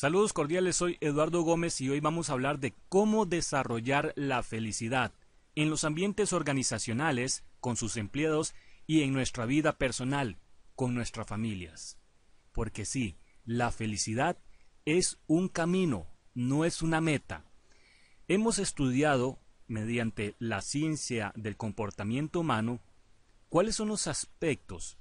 Saludos cordiales, soy Eduardo Gómez y hoy vamos a hablar de cómo desarrollar la felicidad en los ambientes organizacionales, con sus empleados y en nuestra vida personal, con nuestras familias. Porque sí, la felicidad es un camino, no es una meta. Hemos estudiado, mediante la ciencia del comportamiento humano, cuáles son los aspectos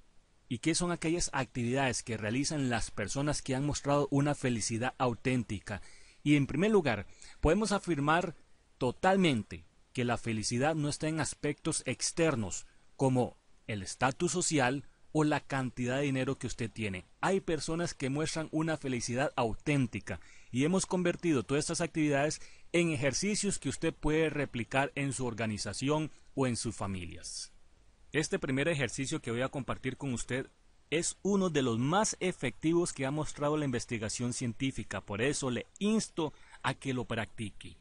¿Y qué son aquellas actividades que realizan las personas que han mostrado una felicidad auténtica? Y en primer lugar, podemos afirmar totalmente que la felicidad no está en aspectos externos como el estatus social o la cantidad de dinero que usted tiene. Hay personas que muestran una felicidad auténtica y hemos convertido todas estas actividades en ejercicios que usted puede replicar en su organización o en sus familias. Este primer ejercicio que voy a compartir con usted es uno de los más efectivos que ha mostrado la investigación científica, por eso le insto a que lo practique.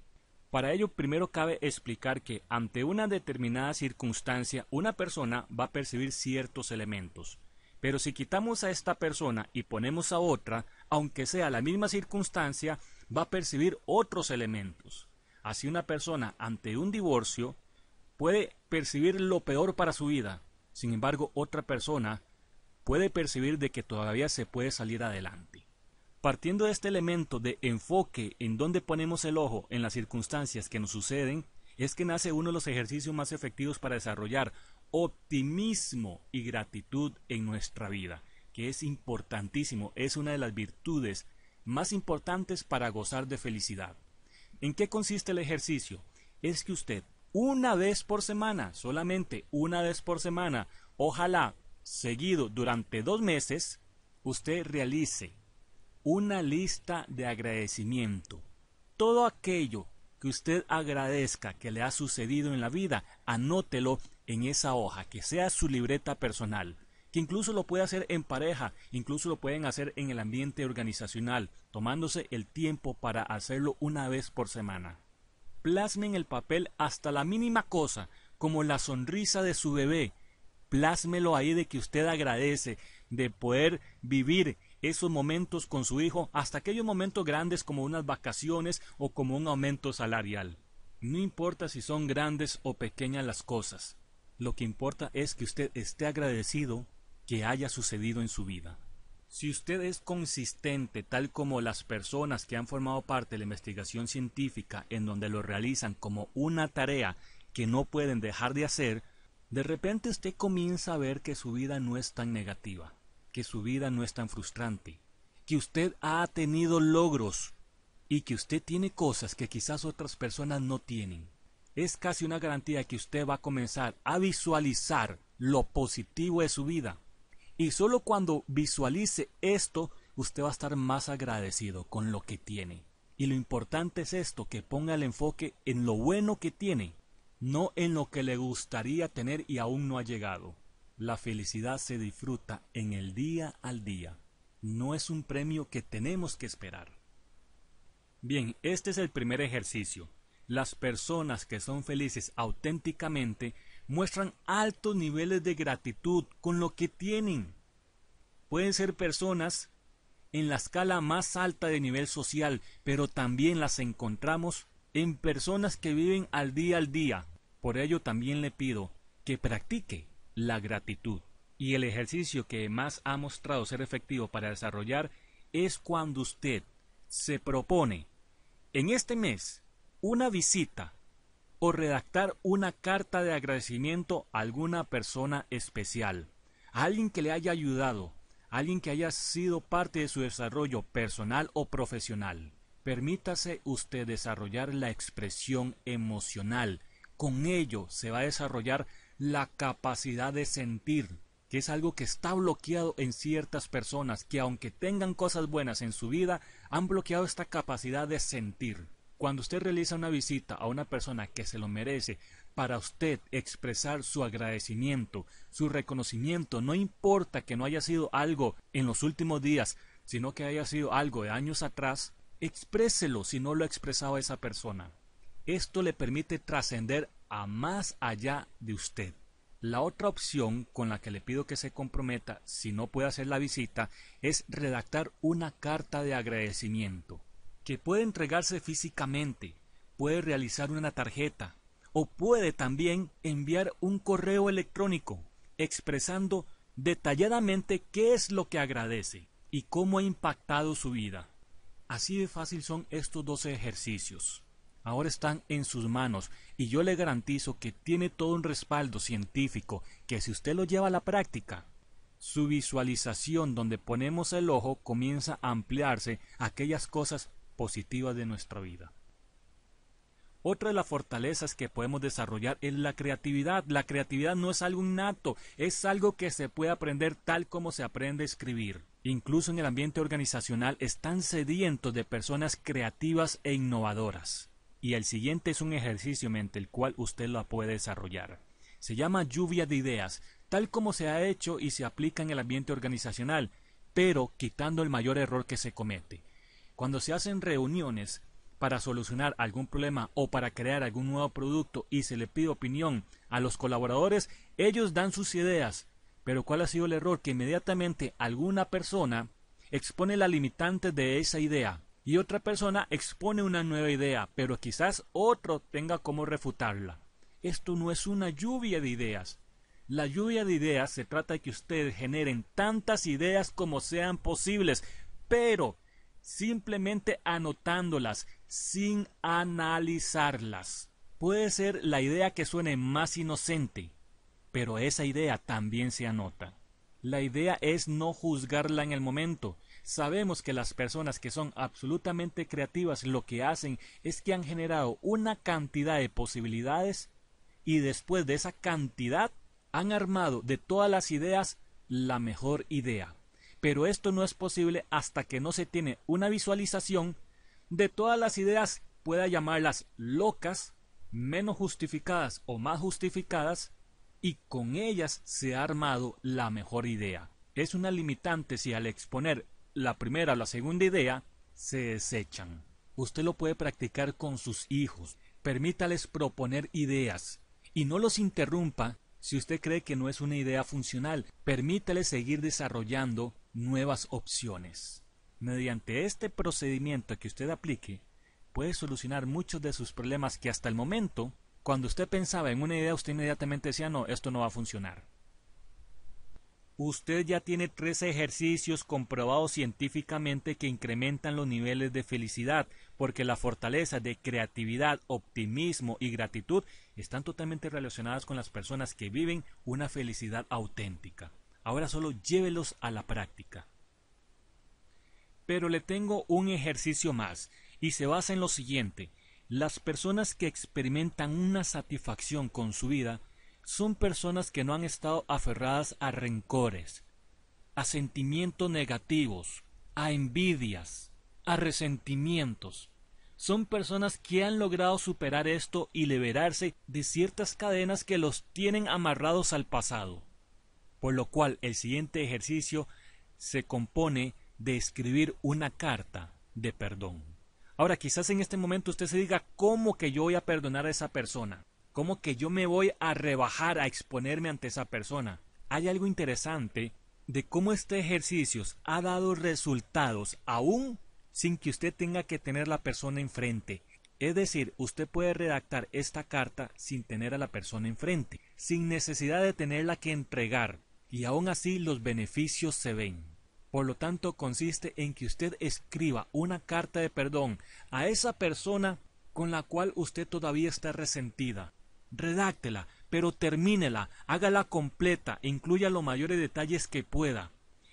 Para ello primero cabe explicar que ante una determinada circunstancia una persona va a percibir ciertos elementos, pero si quitamos a esta persona y ponemos a otra, aunque sea la misma circunstancia, va a percibir otros elementos. Así una persona ante un divorcio puede percibir lo peor para su vida. Sin embargo, otra persona puede percibir de que todavía se puede salir adelante. Partiendo de este elemento de enfoque en donde ponemos el ojo en las circunstancias que nos suceden, es que nace uno de los ejercicios más efectivos para desarrollar optimismo y gratitud en nuestra vida, que es importantísimo, es una de las virtudes más importantes para gozar de felicidad. ¿En qué consiste el ejercicio? Es que usted una vez por semana, solamente una vez por semana, ojalá seguido durante dos meses, usted realice una lista de agradecimiento. Todo aquello que usted agradezca que le ha sucedido en la vida, anótelo en esa hoja, que sea su libreta personal, que incluso lo puede hacer en pareja, incluso lo pueden hacer en el ambiente organizacional, tomándose el tiempo para hacerlo una vez por semana plasmen el papel hasta la mínima cosa, como la sonrisa de su bebé. Plásmelo ahí de que usted agradece de poder vivir esos momentos con su hijo hasta aquellos momentos grandes como unas vacaciones o como un aumento salarial. No importa si son grandes o pequeñas las cosas. Lo que importa es que usted esté agradecido que haya sucedido en su vida. Si usted es consistente, tal como las personas que han formado parte de la investigación científica en donde lo realizan como una tarea que no pueden dejar de hacer, de repente usted comienza a ver que su vida no es tan negativa, que su vida no es tan frustrante, que usted ha tenido logros y que usted tiene cosas que quizás otras personas no tienen. Es casi una garantía que usted va a comenzar a visualizar lo positivo de su vida y solo cuando visualice esto, usted va a estar más agradecido con lo que tiene. Y lo importante es esto, que ponga el enfoque en lo bueno que tiene, no en lo que le gustaría tener y aún no ha llegado. La felicidad se disfruta en el día al día. No es un premio que tenemos que esperar. Bien, este es el primer ejercicio. Las personas que son felices auténticamente muestran altos niveles de gratitud con lo que tienen. Pueden ser personas en la escala más alta de nivel social, pero también las encontramos en personas que viven al día al día. Por ello también le pido que practique la gratitud. Y el ejercicio que más ha mostrado ser efectivo para desarrollar es cuando usted se propone en este mes una visita o redactar una carta de agradecimiento a alguna persona especial, a alguien que le haya ayudado, a alguien que haya sido parte de su desarrollo personal o profesional. Permítase usted desarrollar la expresión emocional. Con ello se va a desarrollar la capacidad de sentir, que es algo que está bloqueado en ciertas personas que aunque tengan cosas buenas en su vida, han bloqueado esta capacidad de sentir. Cuando usted realiza una visita a una persona que se lo merece, para usted expresar su agradecimiento, su reconocimiento, no importa que no haya sido algo en los últimos días, sino que haya sido algo de años atrás, expréselo si no lo ha expresado esa persona. Esto le permite trascender a más allá de usted. La otra opción con la que le pido que se comprometa si no puede hacer la visita es redactar una carta de agradecimiento que puede entregarse físicamente, puede realizar una tarjeta o puede también enviar un correo electrónico expresando detalladamente qué es lo que agradece y cómo ha impactado su vida. Así de fácil son estos dos ejercicios. Ahora están en sus manos y yo le garantizo que tiene todo un respaldo científico que si usted lo lleva a la práctica, su visualización donde ponemos el ojo comienza a ampliarse aquellas cosas positivas de nuestra vida. Otra de las fortalezas que podemos desarrollar es la creatividad. La creatividad no es algo innato, es algo que se puede aprender tal como se aprende a escribir. Incluso en el ambiente organizacional están sedientos de personas creativas e innovadoras. Y el siguiente es un ejercicio mediante el cual usted la puede desarrollar. Se llama lluvia de ideas, tal como se ha hecho y se aplica en el ambiente organizacional, pero quitando el mayor error que se comete. Cuando se hacen reuniones para solucionar algún problema o para crear algún nuevo producto y se le pide opinión a los colaboradores, ellos dan sus ideas. Pero ¿cuál ha sido el error? Que inmediatamente alguna persona expone la limitante de esa idea y otra persona expone una nueva idea, pero quizás otro tenga cómo refutarla. Esto no es una lluvia de ideas. La lluvia de ideas se trata de que ustedes generen tantas ideas como sean posibles, pero simplemente anotándolas, sin analizarlas. Puede ser la idea que suene más inocente, pero esa idea también se anota. La idea es no juzgarla en el momento. Sabemos que las personas que son absolutamente creativas lo que hacen es que han generado una cantidad de posibilidades y después de esa cantidad han armado de todas las ideas la mejor idea pero esto no es posible hasta que no se tiene una visualización de todas las ideas, pueda llamarlas locas, menos justificadas o más justificadas, y con ellas se ha armado la mejor idea. Es una limitante si al exponer la primera o la segunda idea se desechan. Usted lo puede practicar con sus hijos. Permítales proponer ideas y no los interrumpa si usted cree que no es una idea funcional. Permítales seguir desarrollando nuevas opciones. Mediante este procedimiento que usted aplique, puede solucionar muchos de sus problemas que hasta el momento, cuando usted pensaba en una idea, usted inmediatamente decía, no, esto no va a funcionar. Usted ya tiene tres ejercicios comprobados científicamente que incrementan los niveles de felicidad, porque la fortaleza de creatividad, optimismo y gratitud están totalmente relacionadas con las personas que viven una felicidad auténtica. Ahora solo llévelos a la práctica. Pero le tengo un ejercicio más, y se basa en lo siguiente. Las personas que experimentan una satisfacción con su vida son personas que no han estado aferradas a rencores, a sentimientos negativos, a envidias, a resentimientos. Son personas que han logrado superar esto y liberarse de ciertas cadenas que los tienen amarrados al pasado por lo cual el siguiente ejercicio se compone de escribir una carta de perdón. Ahora, quizás en este momento usted se diga, ¿cómo que yo voy a perdonar a esa persona? ¿Cómo que yo me voy a rebajar a exponerme ante esa persona? Hay algo interesante de cómo este ejercicio ha dado resultados aún sin que usted tenga que tener la persona enfrente. Es decir, usted puede redactar esta carta sin tener a la persona enfrente, sin necesidad de tenerla que entregar y aún así los beneficios se ven. Por lo tanto, consiste en que usted escriba una carta de perdón a esa persona con la cual usted todavía está resentida. Redáctela, pero termínela, hágala completa, incluya los mayores detalles que pueda.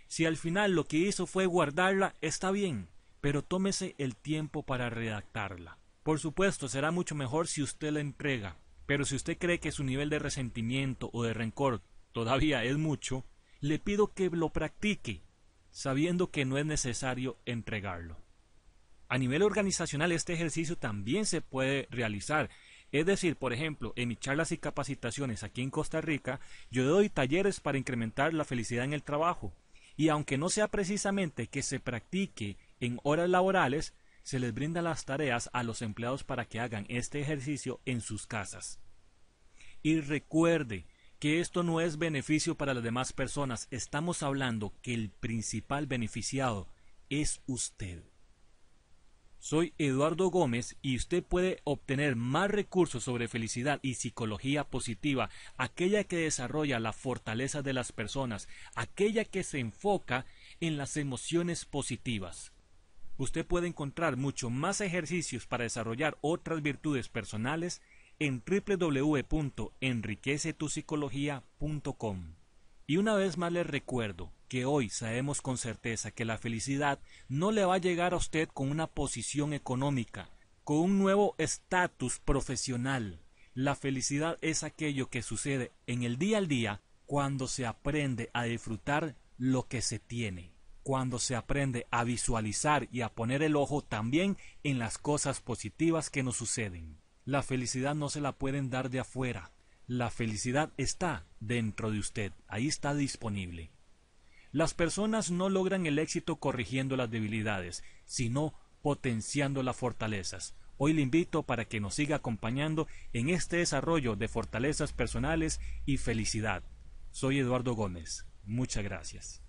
Si al final lo que hizo fue guardarla, está bien, pero tómese el tiempo para redactarla. Por supuesto, será mucho mejor si usted la entrega, pero si usted cree que su nivel de resentimiento o de rencor todavía es mucho, le pido que lo practique, sabiendo que no es necesario entregarlo. A nivel organizacional este ejercicio también se puede realizar. Es decir, por ejemplo, en mis charlas y capacitaciones aquí en Costa Rica, yo doy talleres para incrementar la felicidad en el trabajo. Y aunque no sea precisamente que se practique en horas laborales, se les brinda las tareas a los empleados para que hagan este ejercicio en sus casas. Y recuerde, que esto no es beneficio para las demás personas. Estamos hablando que el principal beneficiado es usted. Soy Eduardo Gómez y usted puede obtener más recursos sobre felicidad y psicología positiva, aquella que desarrolla la fortaleza de las personas, aquella que se enfoca en las emociones positivas. Usted puede encontrar mucho más ejercicios para desarrollar otras virtudes personales en www.enriquecetupsicología.com. Y una vez más les recuerdo que hoy sabemos con certeza que la felicidad no le va a llegar a usted con una posición económica, con un nuevo estatus profesional. La felicidad es aquello que sucede en el día al día cuando se aprende a disfrutar lo que se tiene, cuando se aprende a visualizar y a poner el ojo también en las cosas positivas que nos suceden. La felicidad no se la pueden dar de afuera. La felicidad está dentro de usted, ahí está disponible. Las personas no logran el éxito corrigiendo las debilidades, sino potenciando las fortalezas. Hoy le invito para que nos siga acompañando en este desarrollo de fortalezas personales y felicidad. Soy Eduardo Gómez. Muchas gracias.